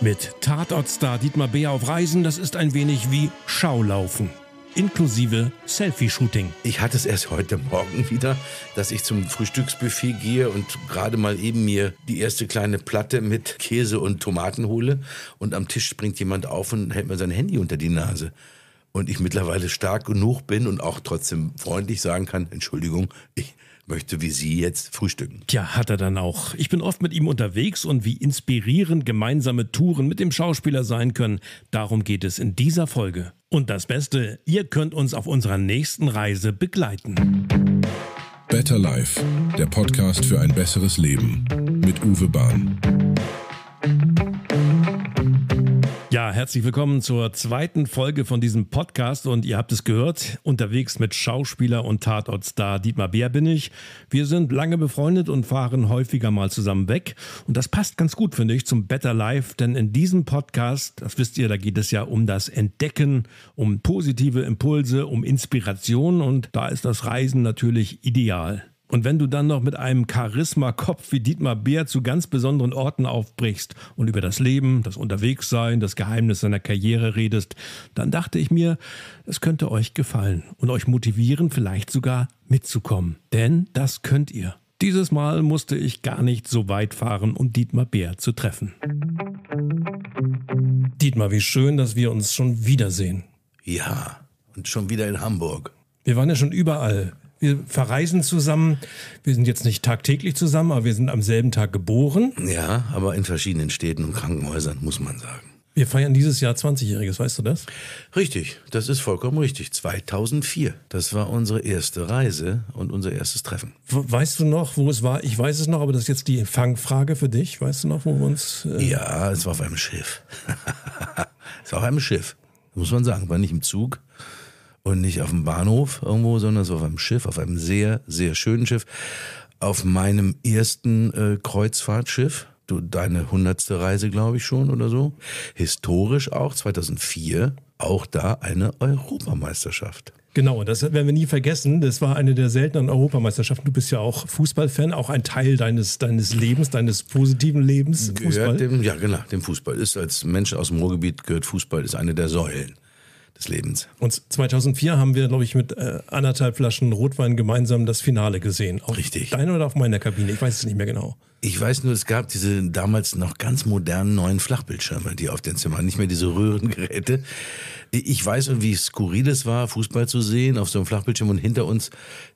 Mit Tatortstar Dietmar Beer auf Reisen, das ist ein wenig wie Schaulaufen, inklusive Selfie-Shooting. Ich hatte es erst heute Morgen wieder, dass ich zum Frühstücksbuffet gehe und gerade mal eben mir die erste kleine Platte mit Käse und Tomaten hole und am Tisch springt jemand auf und hält mir sein Handy unter die Nase und ich mittlerweile stark genug bin und auch trotzdem freundlich sagen kann, Entschuldigung, ich möchte wie Sie jetzt frühstücken. Tja, hat er dann auch. Ich bin oft mit ihm unterwegs und wie inspirierend gemeinsame Touren mit dem Schauspieler sein können, darum geht es in dieser Folge. Und das Beste, ihr könnt uns auf unserer nächsten Reise begleiten. Better Life, der Podcast für ein besseres Leben mit Uwe Bahn. Ja, herzlich willkommen zur zweiten Folge von diesem Podcast und ihr habt es gehört, unterwegs mit Schauspieler und Tatortstar Dietmar Bär bin ich. Wir sind lange befreundet und fahren häufiger mal zusammen weg und das passt ganz gut, finde ich, zum Better Life, denn in diesem Podcast, das wisst ihr, da geht es ja um das Entdecken, um positive Impulse, um Inspiration und da ist das Reisen natürlich ideal. Und wenn du dann noch mit einem Charisma-Kopf wie Dietmar Beer zu ganz besonderen Orten aufbrichst und über das Leben, das Unterwegssein, das Geheimnis seiner Karriere redest, dann dachte ich mir, es könnte euch gefallen und euch motivieren, vielleicht sogar mitzukommen. Denn das könnt ihr. Dieses Mal musste ich gar nicht so weit fahren, um Dietmar Beer zu treffen. Dietmar, wie schön, dass wir uns schon wiedersehen. Ja, und schon wieder in Hamburg. Wir waren ja schon überall wir verreisen zusammen. Wir sind jetzt nicht tagtäglich zusammen, aber wir sind am selben Tag geboren. Ja, aber in verschiedenen Städten und Krankenhäusern, muss man sagen. Wir feiern dieses Jahr 20-Jähriges, weißt du das? Richtig, das ist vollkommen richtig. 2004, das war unsere erste Reise und unser erstes Treffen. Weißt du noch, wo es war? Ich weiß es noch, aber das ist jetzt die Fangfrage für dich. Weißt du noch, wo wir uns... Äh ja, es war auf einem Schiff. es war auf einem Schiff, muss man sagen. War nicht im Zug, und nicht auf dem Bahnhof irgendwo, sondern so auf einem Schiff, auf einem sehr, sehr schönen Schiff. Auf meinem ersten äh, Kreuzfahrtschiff, du, deine hundertste Reise, glaube ich schon oder so. Historisch auch, 2004, auch da eine Europameisterschaft. Genau, das werden wir nie vergessen. Das war eine der seltenen Europameisterschaften. Du bist ja auch Fußballfan, auch ein Teil deines, deines Lebens, deines positiven Lebens. Gehört Fußball. Dem, ja, genau, dem Fußball. Ist als Mensch aus dem Ruhrgebiet gehört Fußball, ist eine der Säulen des Lebens. Und 2004 haben wir, glaube ich, mit äh, anderthalb Flaschen Rotwein gemeinsam das Finale gesehen. Auf Richtig. Deine oder auf meiner Kabine? Ich weiß es nicht mehr genau. Ich weiß nur, es gab diese damals noch ganz modernen neuen Flachbildschirme, die auf den Zimmern, nicht mehr diese Röhrengeräte. Ich weiß wie skurril es war, Fußball zu sehen auf so einem Flachbildschirm und hinter uns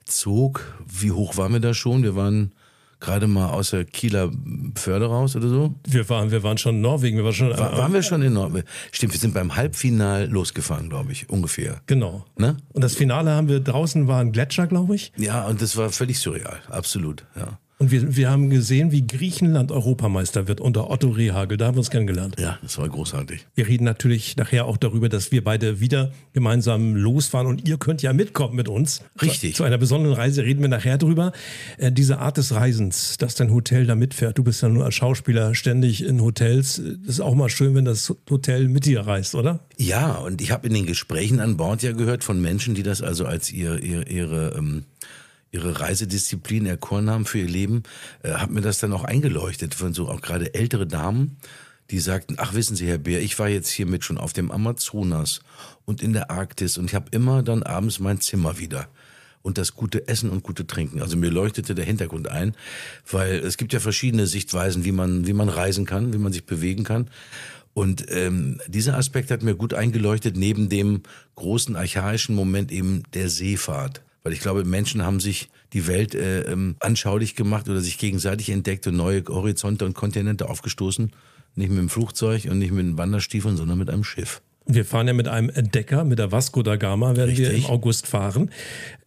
zog, wie hoch waren wir da schon? Wir waren gerade mal aus der Kieler Förde raus oder so? Wir waren, wir waren schon in Norwegen. Wir waren, schon, War, waren wir schon in Norwegen? Stimmt, wir sind beim Halbfinale losgefahren, glaube ich, ungefähr. Genau. Ne? Und das Finale haben wir draußen, war ein Gletscher, glaube ich. Ja, und das war völlig surreal, absolut, ja. Und wir, wir haben gesehen, wie Griechenland Europameister wird unter Otto Rehagel. Da haben wir uns kennengelernt. Ja, das war großartig. Wir reden natürlich nachher auch darüber, dass wir beide wieder gemeinsam losfahren und ihr könnt ja mitkommen mit uns. Richtig. Zu, zu einer besonderen Reise reden wir nachher drüber. Äh, diese Art des Reisens, dass dein Hotel da mitfährt. Du bist ja nur als Schauspieler ständig in Hotels. Das ist auch mal schön, wenn das Hotel mit dir reist, oder? Ja, und ich habe in den Gesprächen an Bord ja gehört von Menschen, die das also als ihr, ihr ihre ähm, ihre Reisedisziplin erkoren haben für ihr Leben, äh, hat mir das dann auch eingeleuchtet von so auch gerade ältere Damen, die sagten, ach wissen Sie, Herr Bär, ich war jetzt hiermit schon auf dem Amazonas und in der Arktis und ich habe immer dann abends mein Zimmer wieder und das gute Essen und gute Trinken. Also mir leuchtete der Hintergrund ein, weil es gibt ja verschiedene Sichtweisen, wie man, wie man reisen kann, wie man sich bewegen kann. Und ähm, dieser Aspekt hat mir gut eingeleuchtet, neben dem großen archaischen Moment eben der Seefahrt. Weil ich glaube, Menschen haben sich die Welt äh, ähm, anschaulich gemacht oder sich gegenseitig entdeckt und neue Horizonte und Kontinente aufgestoßen. Nicht mit dem Flugzeug und nicht mit den Wanderstiefeln, sondern mit einem Schiff. Wir fahren ja mit einem Entdecker, mit der Vasco da Gama werden Richtig. wir im August fahren.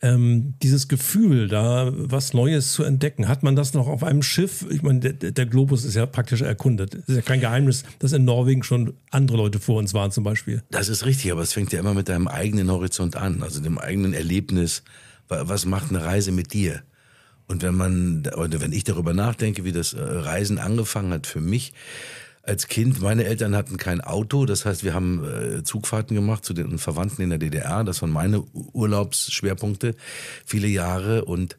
Ähm, dieses Gefühl, da was Neues zu entdecken, hat man das noch auf einem Schiff? Ich meine, der, der Globus ist ja praktisch erkundet. Es ist ja kein Geheimnis, dass in Norwegen schon andere Leute vor uns waren zum Beispiel. Das ist richtig, aber es fängt ja immer mit deinem eigenen Horizont an, also dem eigenen Erlebnis. Was macht eine Reise mit dir? Und wenn man, oder wenn ich darüber nachdenke, wie das äh, Reisen angefangen hat für mich, als Kind, meine Eltern hatten kein Auto, das heißt, wir haben äh, Zugfahrten gemacht zu den Verwandten in der DDR. Das waren meine Urlaubsschwerpunkte viele Jahre und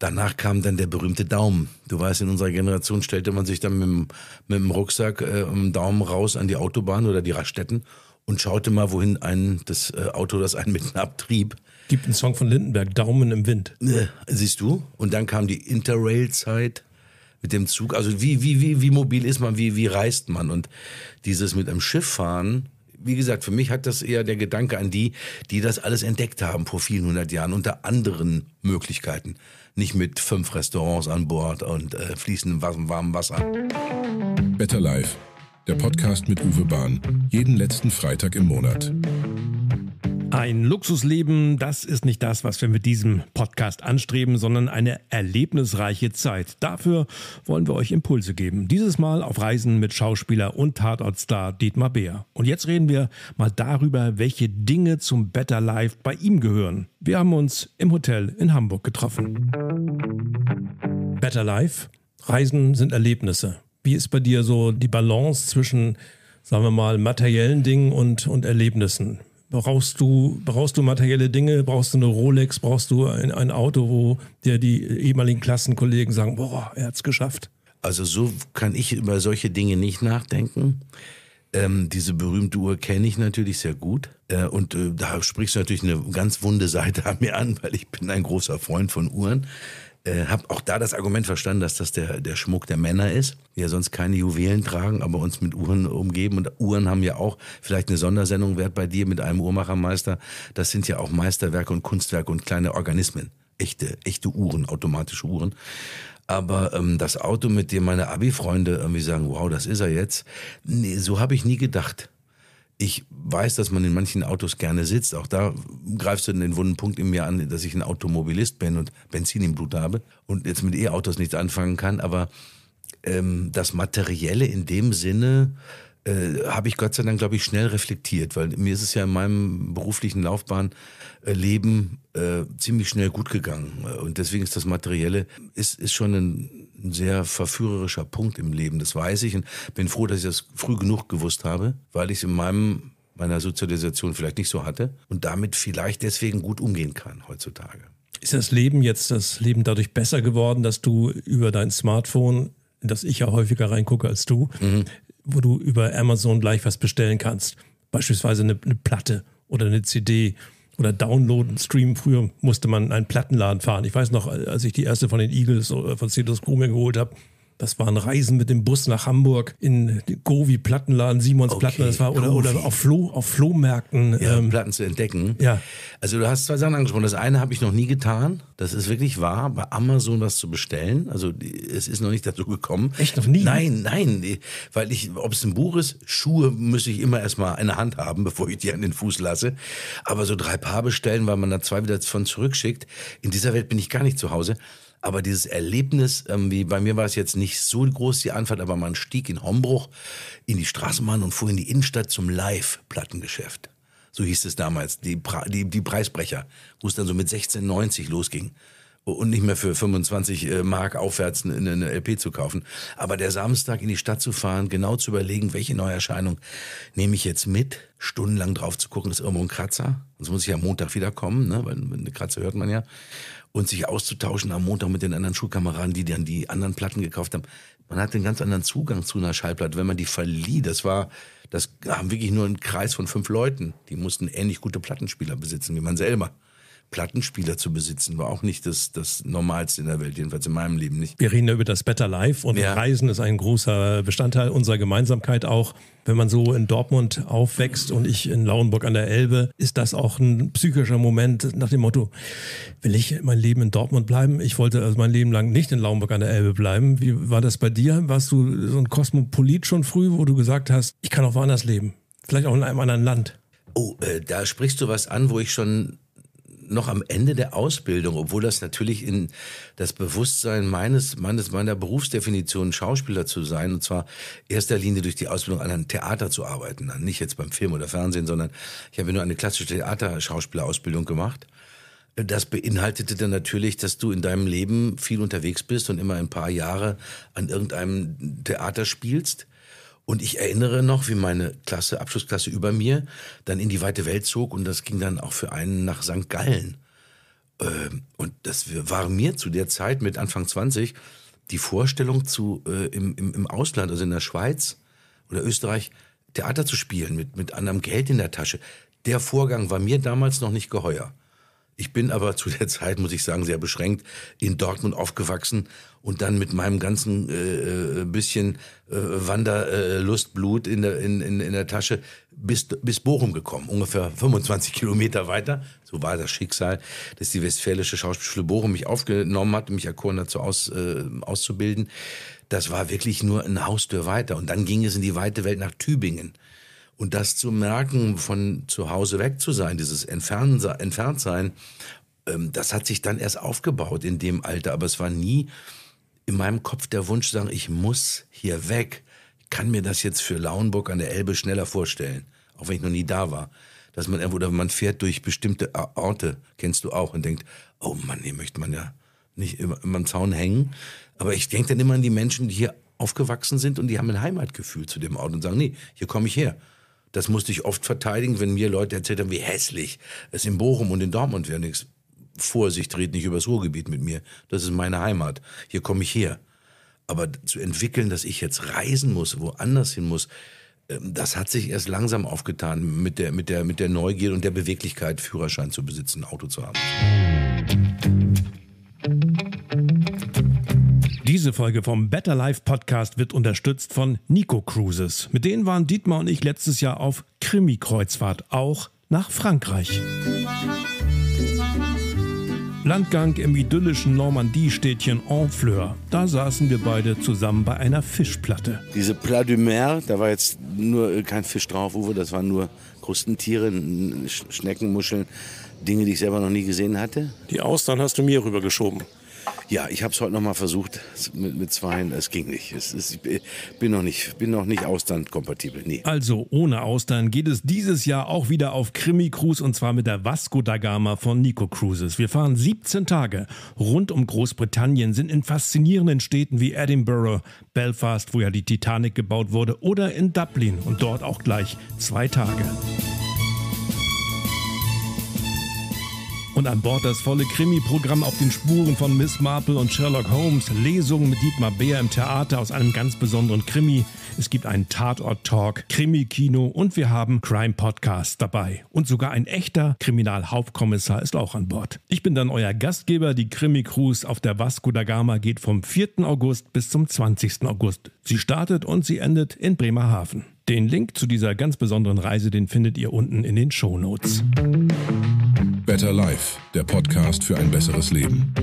Danach kam dann der berühmte Daumen. Du weißt, in unserer Generation stellte man sich dann mit dem, mit dem Rucksack äh, im Daumen raus an die Autobahn oder die Raststätten und schaute mal, wohin ein, das äh, Auto das einen mitten abtrieb. Gibt einen Song von Lindenberg, Daumen im Wind. Äh, siehst du? Und dann kam die Interrail-Zeit mit dem Zug? Also wie, wie, wie, wie mobil ist man, wie, wie reist man? Und dieses mit einem Schiff fahren, wie gesagt, für mich hat das eher der Gedanke an die, die das alles entdeckt haben vor vielen hundert Jahren unter anderen Möglichkeiten. Nicht mit fünf Restaurants an Bord und äh, fließendem warmem Wasser. Better Life, der Podcast mit Uwe Bahn, jeden letzten Freitag im Monat. Ein Luxusleben, das ist nicht das, was wir mit diesem Podcast anstreben, sondern eine erlebnisreiche Zeit. Dafür wollen wir euch Impulse geben. Dieses Mal auf Reisen mit Schauspieler und Tatortstar Dietmar Beer. Und jetzt reden wir mal darüber, welche Dinge zum Better Life bei ihm gehören. Wir haben uns im Hotel in Hamburg getroffen. Better Life, Reisen sind Erlebnisse. Wie ist bei dir so die Balance zwischen, sagen wir mal, materiellen Dingen und, und Erlebnissen? brauchst du, brauchst du materielle Dinge, brauchst du eine Rolex, brauchst du ein, ein Auto, wo dir die ehemaligen Klassenkollegen sagen, boah, er hat's geschafft. Also so kann ich über solche Dinge nicht nachdenken. Ähm, diese berühmte Uhr kenne ich natürlich sehr gut. Äh, und äh, da sprichst du natürlich eine ganz wunde Seite an mir an, weil ich bin ein großer Freund von Uhren äh, habe auch da das Argument verstanden, dass das der, der Schmuck der Männer ist, die ja sonst keine Juwelen tragen, aber uns mit Uhren umgeben. Und Uhren haben ja auch vielleicht eine Sondersendung wert bei dir mit einem Uhrmachermeister. Das sind ja auch Meisterwerke und Kunstwerke und kleine Organismen. Echte, echte Uhren, automatische Uhren. Aber ähm, das Auto, mit dem meine Abi-Freunde irgendwie sagen, wow, das ist er jetzt, nee, so habe ich nie gedacht ich weiß, dass man in manchen Autos gerne sitzt. Auch da greifst du den wunden Punkt in mir an, dass ich ein Automobilist bin und Benzin im Blut habe und jetzt mit E-Autos nichts anfangen kann. Aber ähm, das Materielle in dem Sinne äh, habe ich Gott sei Dank, glaube ich, schnell reflektiert, weil mir ist es ja in meinem beruflichen Laufbahnleben äh, äh, ziemlich schnell gut gegangen. Und deswegen ist das Materielle ist, ist schon ein ein sehr verführerischer Punkt im Leben, das weiß ich und bin froh, dass ich das früh genug gewusst habe, weil ich es in meinem meiner Sozialisation vielleicht nicht so hatte und damit vielleicht deswegen gut umgehen kann heutzutage. Ist das Leben jetzt das Leben dadurch besser geworden, dass du über dein Smartphone, das ich ja häufiger reingucke als du, mhm. wo du über Amazon gleich was bestellen kannst, beispielsweise eine, eine Platte oder eine CD oder downloaden, streamen. Früher musste man einen Plattenladen fahren. Ich weiß noch, als ich die erste von den Eagles äh, von Cetus Crew geholt habe, das waren Reisen mit dem Bus nach Hamburg in Govi Plattenladen, Simons okay, Platten, das war oder, oder auf, Flo, auf Flohmärkten. Ja, ähm, Platten zu entdecken. Ja. Also du hast zwei Sachen angesprochen. Das eine habe ich noch nie getan. Das ist wirklich wahr, bei Amazon was zu bestellen. Also es ist noch nicht dazu gekommen. Echt noch nie? Nein, nein. Weil ich, ob es ein Buch ist, Schuhe muss ich immer erstmal in der Hand haben, bevor ich die an den Fuß lasse. Aber so drei Paar bestellen, weil man da zwei wieder von zurückschickt. In dieser Welt bin ich gar nicht zu Hause. Aber dieses Erlebnis, ähm, wie bei mir war es jetzt nicht so groß die Anfahrt, aber man stieg in Hombruch in die Straßenbahn und fuhr in die Innenstadt zum Live-Plattengeschäft. So hieß es damals, die, die, die Preisbrecher, wo es dann so mit 16,90 losging und nicht mehr für 25 äh, Mark aufwärts eine LP zu kaufen. Aber der Samstag in die Stadt zu fahren, genau zu überlegen, welche Neuerscheinung nehme ich jetzt mit, stundenlang drauf zu gucken, ist irgendwo ein Kratzer. Sonst muss ich am Montag wiederkommen, ne? weil eine Kratzer hört man ja. Und sich auszutauschen am Montag mit den anderen Schulkameraden, die dann die anderen Platten gekauft haben. Man hat einen ganz anderen Zugang zu einer Schallplatte, wenn man die verlieh. Das war, das haben wirklich nur einen Kreis von fünf Leuten. Die mussten ähnlich gute Plattenspieler besitzen wie man selber. Plattenspieler zu besitzen, war auch nicht das, das Normalste in der Welt, jedenfalls in meinem Leben nicht. Wir reden ja über das Better Life und ja. Reisen ist ein großer Bestandteil unserer Gemeinsamkeit auch. Wenn man so in Dortmund aufwächst und ich in Lauenburg an der Elbe, ist das auch ein psychischer Moment nach dem Motto, will ich mein Leben in Dortmund bleiben? Ich wollte also mein Leben lang nicht in Lauenburg an der Elbe bleiben. Wie war das bei dir? Warst du so ein Kosmopolit schon früh, wo du gesagt hast, ich kann auch woanders leben? Vielleicht auch in einem anderen Land? Oh, äh, da sprichst du was an, wo ich schon noch am Ende der Ausbildung, obwohl das natürlich in das Bewusstsein meines, meines meiner Berufsdefinition Schauspieler zu sein, und zwar erster Linie durch die Ausbildung an einem Theater zu arbeiten, nicht jetzt beim Film oder Fernsehen, sondern ich habe nur eine klassische Theaterschauspielerausbildung gemacht. Das beinhaltete dann natürlich, dass du in deinem Leben viel unterwegs bist und immer ein paar Jahre an irgendeinem Theater spielst. Und ich erinnere noch, wie meine Klasse, Abschlussklasse über mir, dann in die weite Welt zog und das ging dann auch für einen nach St. Gallen. Ähm, und das war mir zu der Zeit mit Anfang 20 die Vorstellung zu, äh, im, im, im Ausland, also in der Schweiz oder Österreich, Theater zu spielen mit, mit anderem Geld in der Tasche. Der Vorgang war mir damals noch nicht geheuer. Ich bin aber zu der Zeit, muss ich sagen, sehr beschränkt in Dortmund aufgewachsen und dann mit meinem ganzen äh, äh bisschen äh, Wanderlustblut äh, in, der, in, in, in der Tasche bis, bis Bochum gekommen, ungefähr 25 Kilometer weiter. So war das Schicksal, dass die Westfälische Schauspielschule Bochum mich aufgenommen hat mich erkoren dazu aus, äh, auszubilden. Das war wirklich nur eine Haustür weiter. Und dann ging es in die weite Welt nach Tübingen. Und das zu merken, von zu Hause weg zu sein, dieses Entferntsein, ähm, das hat sich dann erst aufgebaut in dem Alter. Aber es war nie in meinem Kopf der Wunsch zu sagen, ich muss hier weg. Ich kann mir das jetzt für Lauenburg an der Elbe schneller vorstellen, auch wenn ich noch nie da war. Dass man irgendwo, man fährt durch bestimmte Orte, kennst du auch, und denkt, oh Mann, hier möchte man ja nicht immer, immer am Zaun hängen. Aber ich denke dann immer an die Menschen, die hier aufgewachsen sind und die haben ein Heimatgefühl zu dem Ort und sagen, nee, hier komme ich her. Das musste ich oft verteidigen, wenn mir Leute erzählt haben, wie hässlich es in Bochum und in Dortmund wäre. Nichts. Vorsicht, red nicht übers Ruhrgebiet mit mir. Das ist meine Heimat. Hier komme ich her. Aber zu entwickeln, dass ich jetzt reisen muss, woanders hin muss, ähm, das hat sich erst langsam aufgetan mit der, mit der, mit der Neugier und der Beweglichkeit, Führerschein zu besitzen, ein Auto zu haben. Musik diese Folge vom Better Life Podcast wird unterstützt von Nico Cruises. Mit denen waren Dietmar und ich letztes Jahr auf Krimi-Kreuzfahrt, auch nach Frankreich. Landgang im idyllischen Normandie-Städtchen Honfleur. Da saßen wir beide zusammen bei einer Fischplatte. Diese Plat du Mer, da war jetzt nur äh, kein Fisch drauf, Uwe, das waren nur Krustentiere, Schneckenmuscheln, Dinge, die ich selber noch nie gesehen hatte. Die Austern hast du mir rübergeschoben. Ja, ich habe es heute noch mal versucht mit, mit Zweien. Es ging nicht. Es, es, ich bin noch nicht, bin noch nicht Auslandkompatibel. Nee. Also ohne Austern geht es dieses Jahr auch wieder auf Krimi-Cruise und zwar mit der Vasco da Gama von Nico Cruises. Wir fahren 17 Tage rund um Großbritannien, sind in faszinierenden Städten wie Edinburgh, Belfast, wo ja die Titanic gebaut wurde, oder in Dublin und dort auch gleich zwei Tage. Und an Bord das volle Krimi-Programm auf den Spuren von Miss Marple und Sherlock Holmes, Lesungen mit Dietmar Beer im Theater aus einem ganz besonderen Krimi. Es gibt einen Tatort-Talk, Krimi-Kino und wir haben Crime-Podcast dabei. Und sogar ein echter Kriminalhauptkommissar ist auch an Bord. Ich bin dann euer Gastgeber. Die Krimi-Cruise auf der Vasco da Gama geht vom 4. August bis zum 20. August. Sie startet und sie endet in Bremerhaven. Den Link zu dieser ganz besonderen Reise, den findet ihr unten in den Shownotes. Musik Better Life, der Podcast für ein besseres Leben.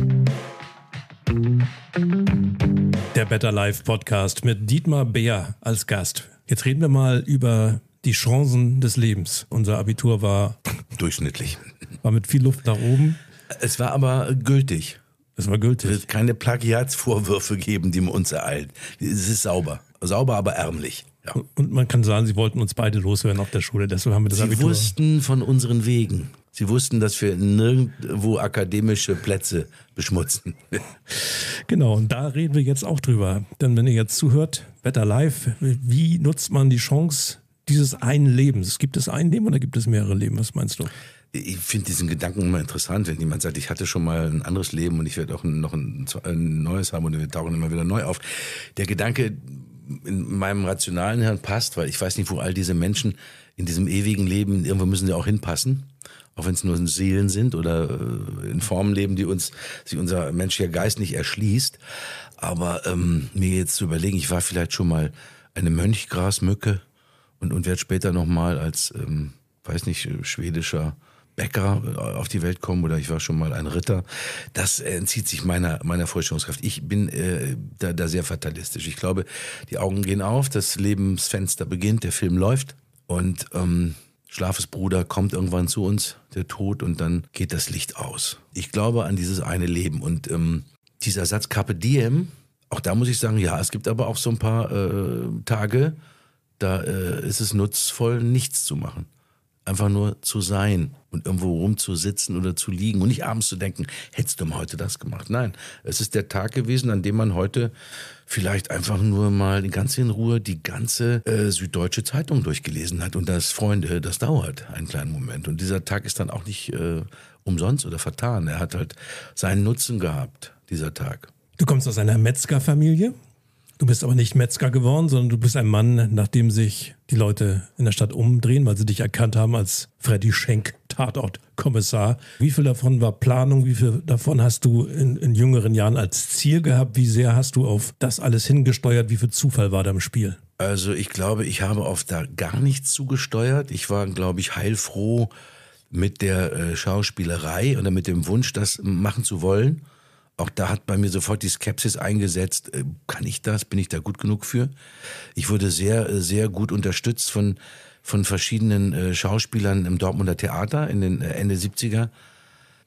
Der Better Life Podcast mit Dietmar Beer als Gast. Jetzt reden wir mal über die Chancen des Lebens. Unser Abitur war durchschnittlich. War mit viel Luft nach oben. Es war aber gültig. Es war gültig. Es wird keine Plagiatsvorwürfe geben, die uns ereilen. Es ist sauber. Sauber, aber ärmlich. Ja. Und man kann sagen, sie wollten uns beide loswerden auf der Schule. Deshalb haben wir das sie Abitur. Sie wussten von unseren Wegen. Sie wussten, dass wir nirgendwo akademische Plätze beschmutzen. genau, und da reden wir jetzt auch drüber. Denn wenn ihr jetzt zuhört, Better Life, wie nutzt man die Chance dieses einen Lebens? Gibt es ein Leben oder gibt es mehrere Leben? Was meinst du? Ich finde diesen Gedanken immer interessant, wenn jemand sagt, ich hatte schon mal ein anderes Leben und ich werde auch noch ein, ein neues haben und wir tauchen immer wieder neu auf. Der Gedanke, in meinem rationalen Hirn passt, weil ich weiß nicht, wo all diese Menschen in diesem ewigen Leben, irgendwo müssen sie auch hinpassen auch wenn es nur Seelen sind oder äh, in Formen leben, die uns, die unser menschlicher Geist nicht erschließt. Aber ähm, mir jetzt zu überlegen, ich war vielleicht schon mal eine Mönchgrasmücke und, und werde später nochmal als, ähm, weiß nicht, schwedischer Bäcker äh, auf die Welt kommen oder ich war schon mal ein Ritter. Das entzieht sich meiner, meiner Vorstellungskraft. Ich bin äh, da, da sehr fatalistisch. Ich glaube, die Augen gehen auf, das Lebensfenster beginnt, der Film läuft und ähm, Schlafesbruder kommt irgendwann zu uns, der Tod, und dann geht das Licht aus. Ich glaube an dieses eine Leben. Und ähm, dieser Satz Carpe Diem, auch da muss ich sagen, ja, es gibt aber auch so ein paar äh, Tage, da äh, ist es nutzvoll, nichts zu machen einfach nur zu sein und irgendwo rumzusitzen oder zu liegen und nicht abends zu denken, hättest du mal heute das gemacht. Nein, es ist der Tag gewesen, an dem man heute vielleicht einfach nur mal ganz in Ruhe die ganze äh, Süddeutsche Zeitung durchgelesen hat und das, Freunde, das dauert einen kleinen Moment. Und dieser Tag ist dann auch nicht äh, umsonst oder vertan. Er hat halt seinen Nutzen gehabt, dieser Tag. Du kommst aus einer Metzgerfamilie. Du bist aber nicht Metzger geworden, sondern du bist ein Mann, nachdem sich die Leute in der Stadt umdrehen, weil sie dich erkannt haben als Freddy Schenk, Tatortkommissar. Wie viel davon war Planung? Wie viel davon hast du in, in jüngeren Jahren als Ziel gehabt? Wie sehr hast du auf das alles hingesteuert? Wie viel Zufall war da im Spiel? Also ich glaube, ich habe auf da gar nichts zugesteuert. Ich war, glaube ich, heilfroh mit der äh, Schauspielerei oder mit dem Wunsch, das machen zu wollen. Auch da hat bei mir sofort die Skepsis eingesetzt. Äh, kann ich das? Bin ich da gut genug für? Ich wurde sehr, äh, sehr gut unterstützt von, von verschiedenen äh, Schauspielern im Dortmunder Theater in den Ende 70er.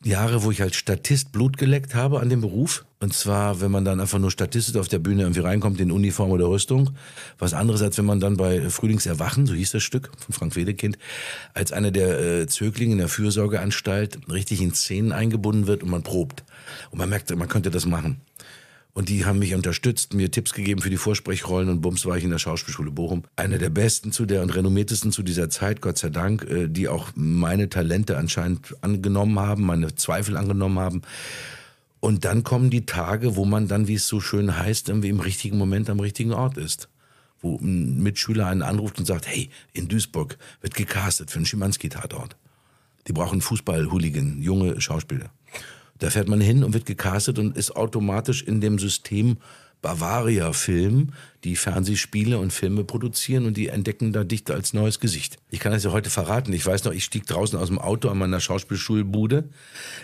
Jahre, wo ich als Statist Blut geleckt habe an dem Beruf. Und zwar, wenn man dann einfach nur Statist auf der Bühne irgendwie reinkommt in Uniform oder Rüstung. Was anderes, als wenn man dann bei Frühlingserwachen, so hieß das Stück von Frank Wedekind, als einer der äh, Zöglinge in der Fürsorgeanstalt richtig in Szenen eingebunden wird und man probt. Und man merkt, man könnte das machen. Und die haben mich unterstützt, mir Tipps gegeben für die Vorsprechrollen und bums war ich in der Schauspielschule Bochum. Eine der besten zu der und renommiertesten zu dieser Zeit, Gott sei Dank, äh, die auch meine Talente anscheinend angenommen haben, meine Zweifel angenommen haben. Und dann kommen die Tage, wo man dann, wie es so schön heißt, irgendwie im richtigen Moment am richtigen Ort ist wo ein Mitschüler einen anruft und sagt, hey, in Duisburg wird gecastet für einen Schimanski-Tatort. Die brauchen Fußball-Hooligan, junge Schauspieler. Da fährt man hin und wird gecastet und ist automatisch in dem System Bavaria Film, die Fernsehspiele und Filme produzieren und die entdecken da dich als neues Gesicht. Ich kann das ja heute verraten. Ich weiß noch, ich stieg draußen aus dem Auto an meiner Schauspielschulbude.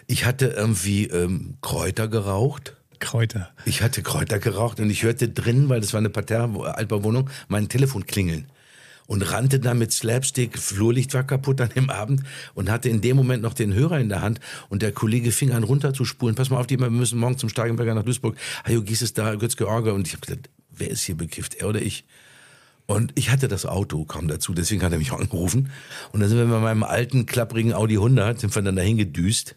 Ich hatte irgendwie ähm, Kräuter geraucht. Kräuter. Ich hatte Kräuter geraucht und ich hörte drin, weil das war eine Parterre-Altbauwohnung, mein Telefon klingeln und rannte dann mit Slapstick, Flurlicht war kaputt an dem Abend und hatte in dem Moment noch den Hörer in der Hand und der Kollege fing an runterzuspulen. Pass mal auf, die, wir müssen morgen zum Steigenberger nach Duisburg. Hajo ah, Gies ist da, Götz George. Und ich habe gedacht, wer ist hier bekifft, er oder ich? Und ich hatte das Auto kaum dazu, deswegen hat er mich auch angerufen. Und dann sind wir mit meinem alten, klapprigen Audi 100, sind wir dann dahin gedüst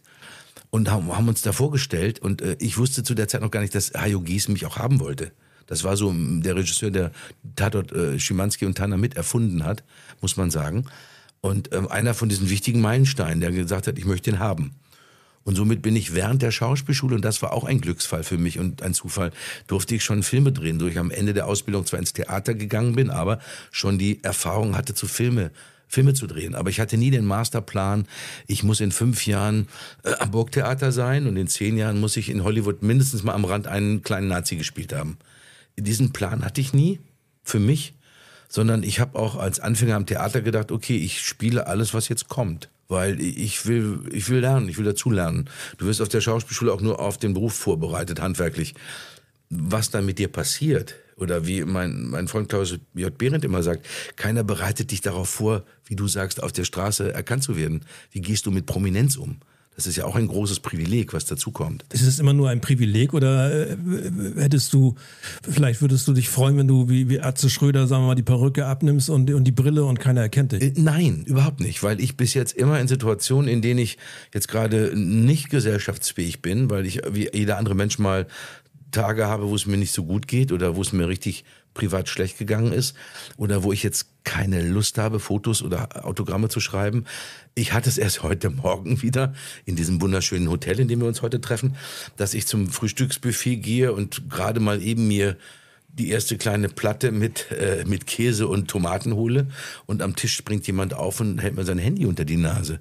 und haben, haben uns da vorgestellt. Und äh, ich wusste zu der Zeit noch gar nicht, dass Hajo Gies mich auch haben wollte. Das war so der Regisseur, der Tatort äh, Schimanski und Tanner mit erfunden hat, muss man sagen. Und äh, einer von diesen wichtigen Meilensteinen, der gesagt hat, ich möchte ihn haben. Und somit bin ich während der Schauspielschule, und das war auch ein Glücksfall für mich und ein Zufall, durfte ich schon Filme drehen, so ich am Ende der Ausbildung zwar ins Theater gegangen bin, aber schon die Erfahrung hatte zu Filme. Filme zu drehen. Aber ich hatte nie den Masterplan, ich muss in fünf Jahren äh, am Burgtheater sein und in zehn Jahren muss ich in Hollywood mindestens mal am Rand einen kleinen Nazi gespielt haben diesen Plan hatte ich nie für mich, sondern ich habe auch als Anfänger am Theater gedacht, okay, ich spiele alles, was jetzt kommt. Weil ich will, ich will lernen, ich will dazulernen. Du wirst auf der Schauspielschule auch nur auf den Beruf vorbereitet, handwerklich. Was dann mit dir passiert, oder wie mein, mein Freund Klaus J. Behrendt immer sagt, keiner bereitet dich darauf vor, wie du sagst, auf der Straße erkannt zu werden. Wie gehst du mit Prominenz um? Das ist ja auch ein großes Privileg, was dazukommt. Ist es immer nur ein Privileg oder äh, hättest du, vielleicht würdest du dich freuen, wenn du wie, wie Atze Schröder, sagen wir mal, die Perücke abnimmst und, und die Brille und keiner erkennt dich? Äh, nein, überhaupt nicht, weil ich bis jetzt immer in Situationen, in denen ich jetzt gerade nicht gesellschaftsfähig bin, weil ich wie jeder andere Mensch mal Tage habe, wo es mir nicht so gut geht oder wo es mir richtig privat schlecht gegangen ist oder wo ich jetzt keine Lust habe, Fotos oder Autogramme zu schreiben. Ich hatte es erst heute Morgen wieder in diesem wunderschönen Hotel, in dem wir uns heute treffen, dass ich zum Frühstücksbuffet gehe und gerade mal eben mir die erste kleine Platte mit, äh, mit Käse und Tomaten hole und am Tisch springt jemand auf und hält mir sein Handy unter die Nase.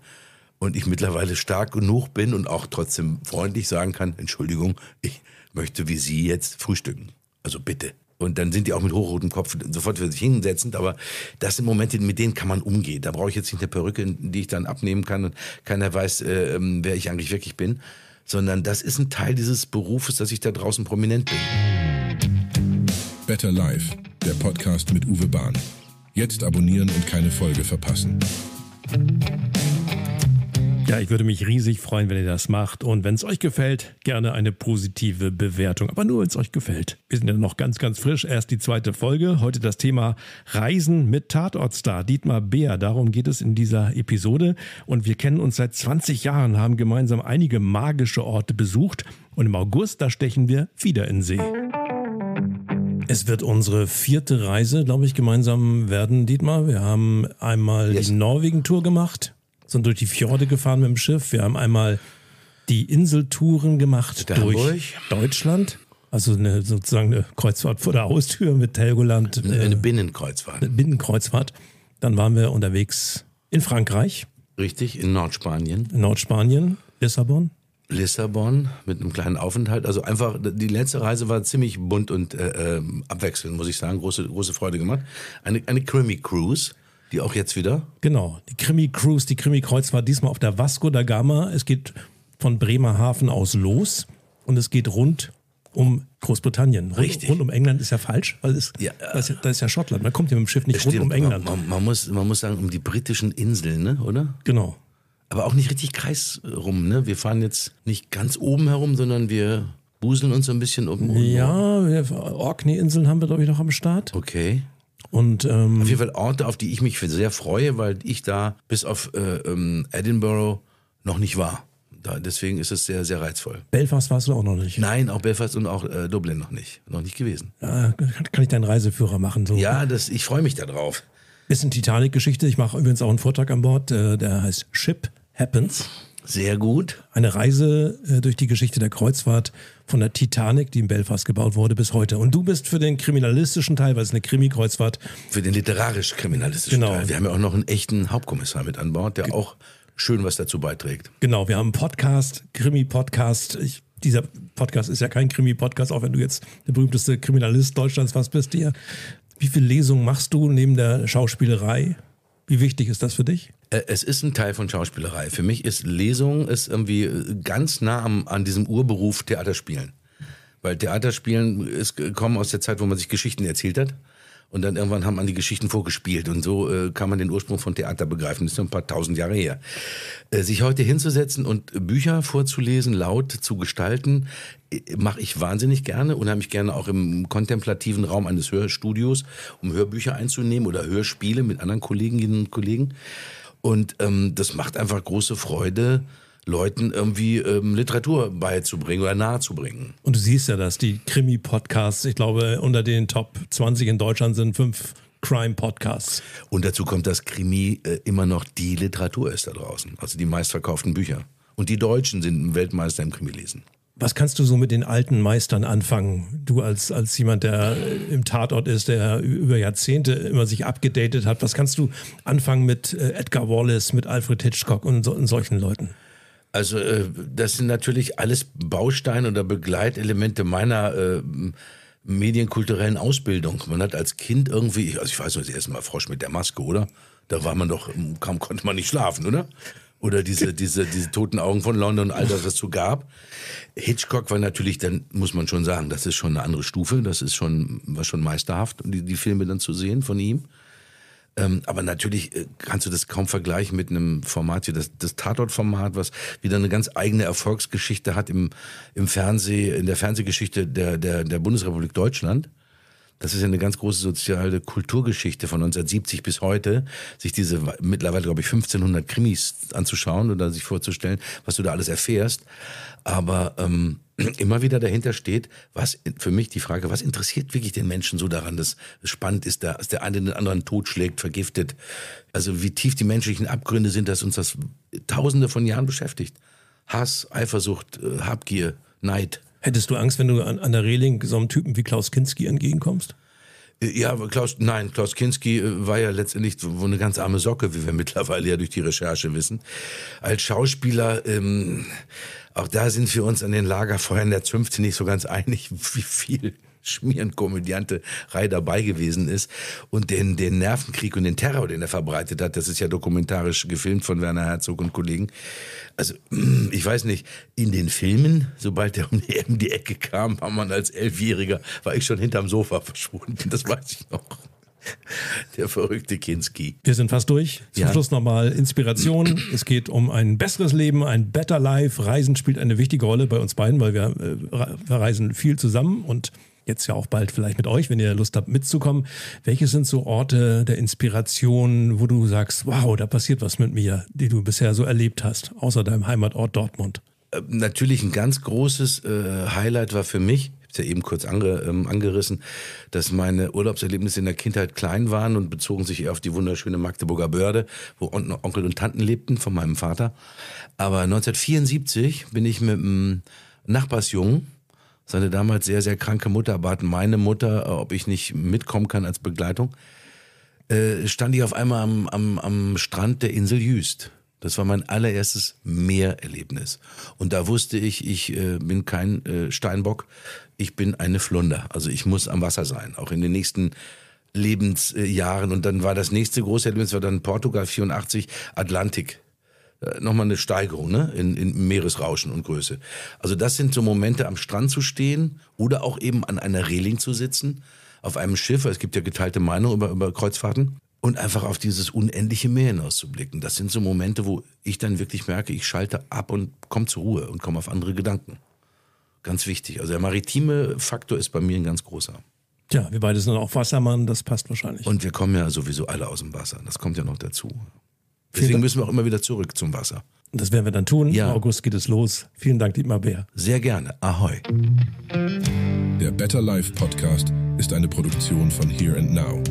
Und ich mittlerweile stark genug bin und auch trotzdem freundlich sagen kann, Entschuldigung, ich möchte wie Sie jetzt frühstücken. Also bitte. Und dann sind die auch mit hochrotem Kopf sofort für sich hinsetzend. Aber das sind Momente, mit denen kann man umgehen. Da brauche ich jetzt nicht eine Perücke, die ich dann abnehmen kann und keiner weiß, äh, ähm, wer ich eigentlich wirklich bin. Sondern das ist ein Teil dieses Berufes, dass ich da draußen prominent bin. Better Life, der Podcast mit Uwe Bahn. Jetzt abonnieren und keine Folge verpassen. Ja, ich würde mich riesig freuen, wenn ihr das macht. Und wenn es euch gefällt, gerne eine positive Bewertung. Aber nur, wenn es euch gefällt. Wir sind ja noch ganz, ganz frisch. Erst die zweite Folge. Heute das Thema Reisen mit Tatortstar Dietmar Beer. Darum geht es in dieser Episode. Und wir kennen uns seit 20 Jahren, haben gemeinsam einige magische Orte besucht. Und im August, da stechen wir wieder in See. Es wird unsere vierte Reise, glaube ich, gemeinsam werden, Dietmar. Wir haben einmal yes. die Norwegen-Tour gemacht sind durch die Fjorde gefahren mit dem Schiff. Wir haben einmal die Inseltouren gemacht durch Hamburg. Deutschland. Also eine, sozusagen eine Kreuzfahrt vor der Haustür mit Helgoland. Eine, eine äh, Binnenkreuzfahrt. Eine Binnenkreuzfahrt. Dann waren wir unterwegs in Frankreich. Richtig, in Nordspanien. In Nordspanien, Lissabon. Lissabon mit einem kleinen Aufenthalt. Also einfach, die letzte Reise war ziemlich bunt und äh, äh abwechselnd, muss ich sagen. Große, große Freude gemacht. Eine, eine Krimi Cruise die auch jetzt wieder? Genau. Die Krimi-Cruise, die Krimi-Kreuz war diesmal auf der Vasco da Gama. Es geht von Bremerhaven aus los und es geht rund um Großbritannien. Richtig. Rund, um England ist ja falsch, weil es, ja, das, ist, das ist ja Schottland. Man kommt ja mit dem Schiff nicht stimmt, rund um England. Man, man, muss, man muss sagen, um die britischen Inseln, ne? oder? Genau. Aber auch nicht richtig kreisrum. Ne? Wir fahren jetzt nicht ganz oben herum, sondern wir buseln uns ein bisschen um. Ja, Orkney-Inseln haben wir, glaube ich, noch am Start. Okay. Und, ähm, auf jeden Fall Orte, auf die ich mich sehr freue, weil ich da bis auf äh, ähm, Edinburgh noch nicht war. Da, deswegen ist es sehr, sehr reizvoll. Belfast warst du auch noch nicht? Nein, auch Belfast und auch äh, Dublin noch nicht. Noch nicht gewesen. Ja, kann ich deinen Reiseführer machen? So. Ja, das, ich freue mich darauf. Ist eine Titanic-Geschichte. Ich mache übrigens auch einen Vortrag an Bord, äh, der heißt Ship Happens. Sehr gut. Eine Reise äh, durch die Geschichte der Kreuzfahrt von der Titanic, die in Belfast gebaut wurde, bis heute. Und du bist für den kriminalistischen Teil, weil es eine Krimi-Kreuzfahrt. Für den literarisch-kriminalistischen genau. Teil. Wir haben ja auch noch einen echten Hauptkommissar mit an Bord, der Ge auch schön was dazu beiträgt. Genau, wir haben einen Podcast, Krimi-Podcast. Dieser Podcast ist ja kein Krimi-Podcast, auch wenn du jetzt der berühmteste Kriminalist Deutschlands fast bist hier. Wie viele Lesungen machst du neben der Schauspielerei? Wie wichtig ist das für dich? Äh, es ist ein Teil von Schauspielerei. Für mich ist Lesung ist irgendwie äh, ganz nah am, an diesem Urberuf Theaterspielen. Weil Theaterspielen ist, gekommen aus der Zeit, wo man sich Geschichten erzählt hat. Und dann irgendwann haben man die Geschichten vorgespielt. Und so äh, kann man den Ursprung von Theater begreifen. Das ist noch ein paar tausend Jahre her. Äh, sich heute hinzusetzen und Bücher vorzulesen, laut zu gestalten, äh, mache ich wahnsinnig gerne. Unheimlich gerne auch im kontemplativen Raum eines Hörstudios, um Hörbücher einzunehmen oder Hörspiele mit anderen Kolleginnen und Kollegen. Und ähm, das macht einfach große Freude, Leuten irgendwie ähm, Literatur beizubringen oder nahezubringen. Und du siehst ja dass die Krimi-Podcasts, ich glaube, unter den Top 20 in Deutschland sind fünf Crime-Podcasts. Und dazu kommt, dass Krimi äh, immer noch die Literatur ist da draußen, also die meistverkauften Bücher. Und die Deutschen sind Weltmeister im Krimi-Lesen. Was kannst du so mit den alten Meistern anfangen? Du als, als jemand, der im Tatort ist, der über Jahrzehnte immer sich abgedatet hat. Was kannst du anfangen mit äh, Edgar Wallace, mit Alfred Hitchcock und, so, und solchen Leuten? Also äh, das sind natürlich alles Bausteine oder Begleitelemente meiner äh, medienkulturellen Ausbildung. Man hat als Kind irgendwie, also ich weiß nicht, das erste Mal Frosch mit der Maske, oder? Da war man doch, ähm, kaum konnte man nicht schlafen, oder? oder diese, diese, diese toten Augen von London und all das, was es so gab. Hitchcock war natürlich, dann muss man schon sagen, das ist schon eine andere Stufe, das ist schon, war schon meisterhaft, die, die Filme dann zu sehen von ihm. Ähm, aber natürlich äh, kannst du das kaum vergleichen mit einem Format hier, das, das Tatort-Format, was wieder eine ganz eigene Erfolgsgeschichte hat im, im Fernseh, in der Fernsehgeschichte der, der, der Bundesrepublik Deutschland das ist ja eine ganz große soziale Kulturgeschichte von 1970 bis heute, sich diese mittlerweile, glaube ich, 1500 Krimis anzuschauen oder sich vorzustellen, was du da alles erfährst. Aber ähm, immer wieder dahinter steht, was für mich die Frage, was interessiert wirklich den Menschen so daran, dass es spannend ist, dass der eine den anderen totschlägt, vergiftet. Also wie tief die menschlichen Abgründe sind, dass uns das tausende von Jahren beschäftigt. Hass, Eifersucht, äh, Habgier, Neid. Hättest du Angst, wenn du an, an der Reling so einem Typen wie Klaus Kinski entgegenkommst? Äh, ja, Klaus, nein, Klaus Kinski äh, war ja letztendlich so eine ganz arme Socke, wie wir mittlerweile ja durch die Recherche wissen. Als Schauspieler, ähm, auch da sind wir uns an den Lagerfeuern der Zünfte nicht so ganz einig, wie viel Schmierenkomödiante Rai dabei gewesen ist und den, den Nervenkrieg und den Terror, den er verbreitet hat, das ist ja dokumentarisch gefilmt von Werner Herzog und Kollegen. Also, ich weiß nicht, in den Filmen, sobald er um die, um die Ecke kam, war man als Elfjähriger, war ich schon hinterm Sofa verschwunden, das weiß ich noch. Der verrückte Kinski. Wir sind fast durch. Zum ja. Schluss nochmal Inspiration. Es geht um ein besseres Leben, ein Better Life. Reisen spielt eine wichtige Rolle bei uns beiden, weil wir äh, reisen viel zusammen und jetzt ja auch bald vielleicht mit euch, wenn ihr Lust habt mitzukommen. Welche sind so Orte der Inspiration, wo du sagst, wow, da passiert was mit mir, die du bisher so erlebt hast, außer deinem Heimatort Dortmund? Äh, natürlich ein ganz großes äh, Highlight war für mich ist ja eben kurz ange, ähm, angerissen, dass meine Urlaubserlebnisse in der Kindheit klein waren und bezogen sich eher auf die wunderschöne Magdeburger Börde, wo On Onkel und Tanten lebten von meinem Vater. Aber 1974 bin ich mit einem Nachbarsjungen, seine damals sehr, sehr kranke Mutter bat meine Mutter, äh, ob ich nicht mitkommen kann als Begleitung, äh, stand ich auf einmal am, am, am Strand der Insel Jüst. Das war mein allererstes Meererlebnis. Und da wusste ich, ich äh, bin kein äh, Steinbock, ich bin eine Flunder. Also ich muss am Wasser sein, auch in den nächsten Lebensjahren. Und dann war das nächste große Erlebnis, war dann Portugal 84, Atlantik. Äh, nochmal eine Steigerung ne? in, in Meeresrauschen und Größe. Also das sind so Momente, am Strand zu stehen oder auch eben an einer Reling zu sitzen, auf einem Schiff. Es gibt ja geteilte Meinungen über, über Kreuzfahrten. Und einfach auf dieses unendliche Meer hinauszublicken. Das sind so Momente, wo ich dann wirklich merke, ich schalte ab und komme zur Ruhe und komme auf andere Gedanken. Ganz wichtig. Also der maritime Faktor ist bei mir ein ganz großer. Tja, wir beide sind auch Wassermann, das passt wahrscheinlich. Und wir kommen ja sowieso alle aus dem Wasser. Das kommt ja noch dazu. Deswegen müssen wir auch immer wieder zurück zum Wasser. Das werden wir dann tun. Ja. Im August geht es los. Vielen Dank, Dietmar Bär. Sehr gerne. Ahoi. Der Better Life Podcast ist eine Produktion von Here and Now.